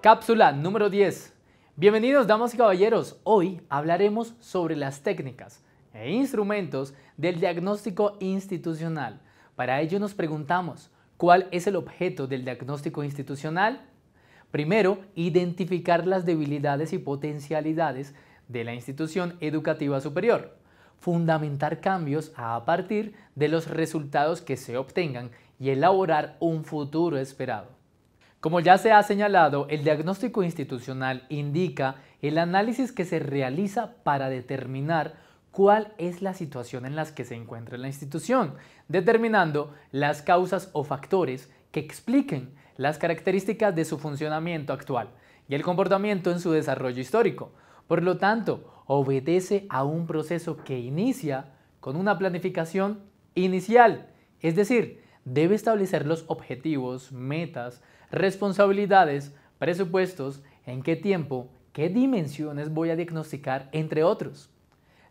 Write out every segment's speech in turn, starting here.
Cápsula número 10. Bienvenidos damas y caballeros. Hoy hablaremos sobre las técnicas e instrumentos del diagnóstico institucional. Para ello nos preguntamos, ¿cuál es el objeto del diagnóstico institucional? Primero, identificar las debilidades y potencialidades de la institución educativa superior. Fundamentar cambios a partir de los resultados que se obtengan y elaborar un futuro esperado. Como ya se ha señalado, el diagnóstico institucional indica el análisis que se realiza para determinar cuál es la situación en la que se encuentra la institución, determinando las causas o factores que expliquen las características de su funcionamiento actual y el comportamiento en su desarrollo histórico. Por lo tanto, obedece a un proceso que inicia con una planificación inicial, es decir, debe establecer los objetivos, metas, responsabilidades, presupuestos, en qué tiempo, qué dimensiones voy a diagnosticar, entre otros.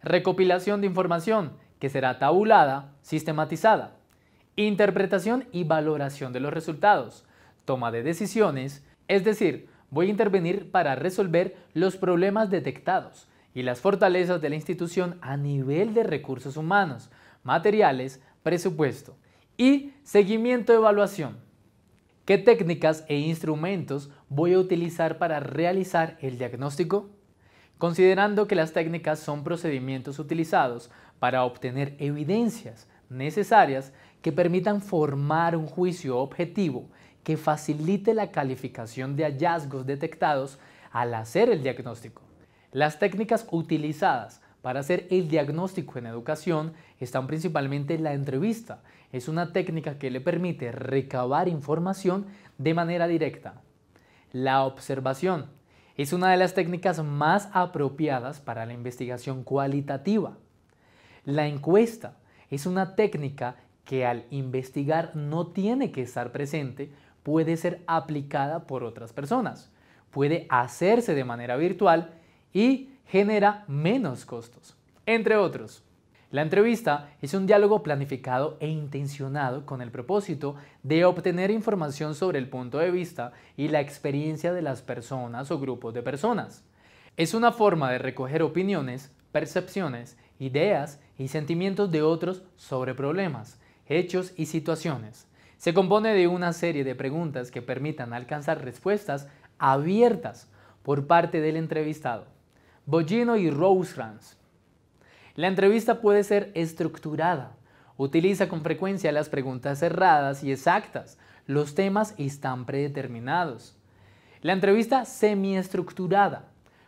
Recopilación de información, que será tabulada, sistematizada. Interpretación y valoración de los resultados. Toma de decisiones, es decir, voy a intervenir para resolver los problemas detectados y las fortalezas de la institución a nivel de recursos humanos, materiales, presupuesto y seguimiento de evaluación. ¿Qué técnicas e instrumentos voy a utilizar para realizar el diagnóstico? Considerando que las técnicas son procedimientos utilizados para obtener evidencias necesarias que permitan formar un juicio objetivo que facilite la calificación de hallazgos detectados al hacer el diagnóstico. Las técnicas utilizadas para hacer el diagnóstico en educación están principalmente la entrevista. Es una técnica que le permite recabar información de manera directa. La observación es una de las técnicas más apropiadas para la investigación cualitativa. La encuesta es una técnica que al investigar no tiene que estar presente, puede ser aplicada por otras personas, puede hacerse de manera virtual y genera menos costos, entre otros. La entrevista es un diálogo planificado e intencionado con el propósito de obtener información sobre el punto de vista y la experiencia de las personas o grupos de personas. Es una forma de recoger opiniones, percepciones, ideas y sentimientos de otros sobre problemas, hechos y situaciones. Se compone de una serie de preguntas que permitan alcanzar respuestas abiertas por parte del entrevistado. Bollino y Rosecrans. La entrevista puede ser estructurada. Utiliza con frecuencia las preguntas cerradas y exactas. Los temas están predeterminados. La entrevista semiestructurada.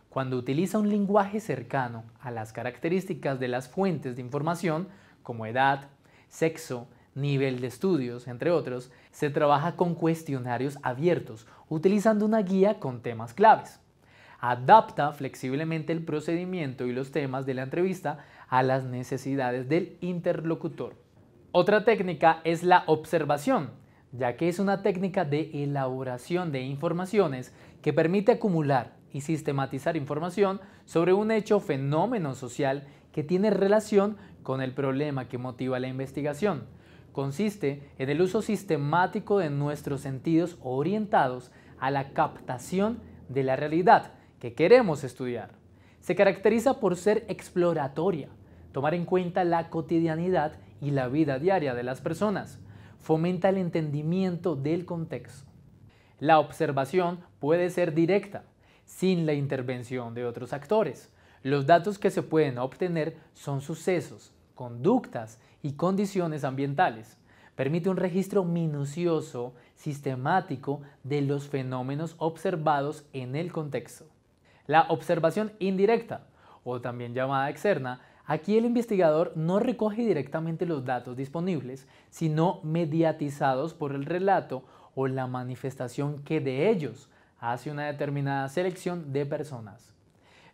Cuando utiliza un lenguaje cercano a las características de las fuentes de información, como edad, sexo, nivel de estudios, entre otros, se trabaja con cuestionarios abiertos, utilizando una guía con temas claves adapta flexiblemente el procedimiento y los temas de la entrevista a las necesidades del interlocutor. Otra técnica es la observación, ya que es una técnica de elaboración de informaciones que permite acumular y sistematizar información sobre un hecho o fenómeno social que tiene relación con el problema que motiva la investigación. Consiste en el uso sistemático de nuestros sentidos orientados a la captación de la realidad que queremos estudiar. Se caracteriza por ser exploratoria, tomar en cuenta la cotidianidad y la vida diaria de las personas. Fomenta el entendimiento del contexto. La observación puede ser directa, sin la intervención de otros actores. Los datos que se pueden obtener son sucesos, conductas y condiciones ambientales. Permite un registro minucioso, sistemático, de los fenómenos observados en el contexto. La observación indirecta, o también llamada externa, aquí el investigador no recoge directamente los datos disponibles, sino mediatizados por el relato o la manifestación que de ellos hace una determinada selección de personas.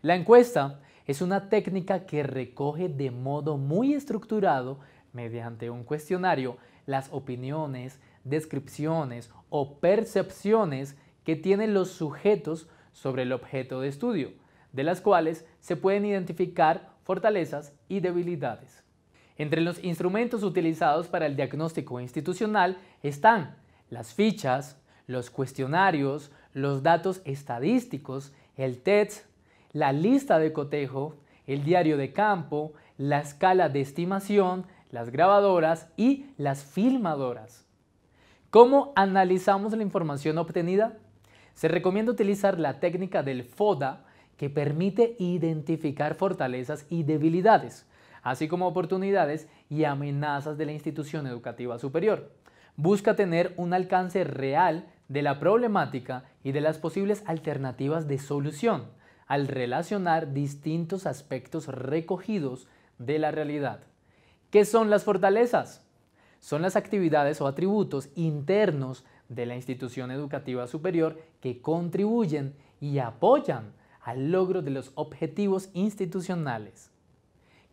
La encuesta es una técnica que recoge de modo muy estructurado, mediante un cuestionario, las opiniones, descripciones o percepciones que tienen los sujetos sobre el objeto de estudio, de las cuales se pueden identificar fortalezas y debilidades. Entre los instrumentos utilizados para el diagnóstico institucional están las fichas, los cuestionarios, los datos estadísticos, el test, e la lista de cotejo, el diario de campo, la escala de estimación, las grabadoras y las filmadoras. ¿Cómo analizamos la información obtenida? Se recomienda utilizar la técnica del FODA que permite identificar fortalezas y debilidades, así como oportunidades y amenazas de la institución educativa superior. Busca tener un alcance real de la problemática y de las posibles alternativas de solución al relacionar distintos aspectos recogidos de la realidad. ¿Qué son las fortalezas? Son las actividades o atributos internos de la institución educativa superior que contribuyen y apoyan al logro de los objetivos institucionales.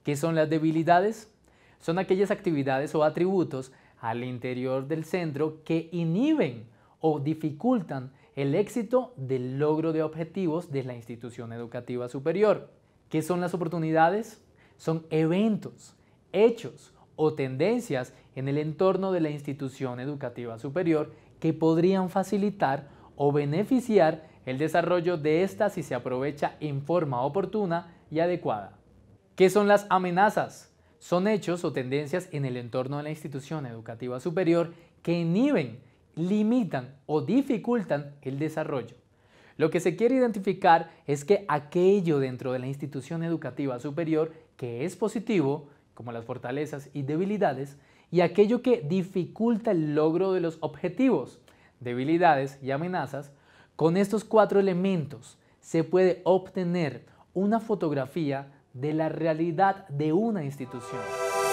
¿Qué son las debilidades? Son aquellas actividades o atributos al interior del centro que inhiben o dificultan el éxito del logro de objetivos de la institución educativa superior. ¿Qué son las oportunidades? Son eventos, hechos o tendencias en el entorno de la institución educativa superior que podrían facilitar o beneficiar el desarrollo de esta si se aprovecha en forma oportuna y adecuada. ¿Qué son las amenazas? Son hechos o tendencias en el entorno de la institución educativa superior que inhiben, limitan o dificultan el desarrollo. Lo que se quiere identificar es que aquello dentro de la institución educativa superior que es positivo, como las fortalezas y debilidades, y aquello que dificulta el logro de los objetivos, debilidades y amenazas, con estos cuatro elementos se puede obtener una fotografía de la realidad de una institución.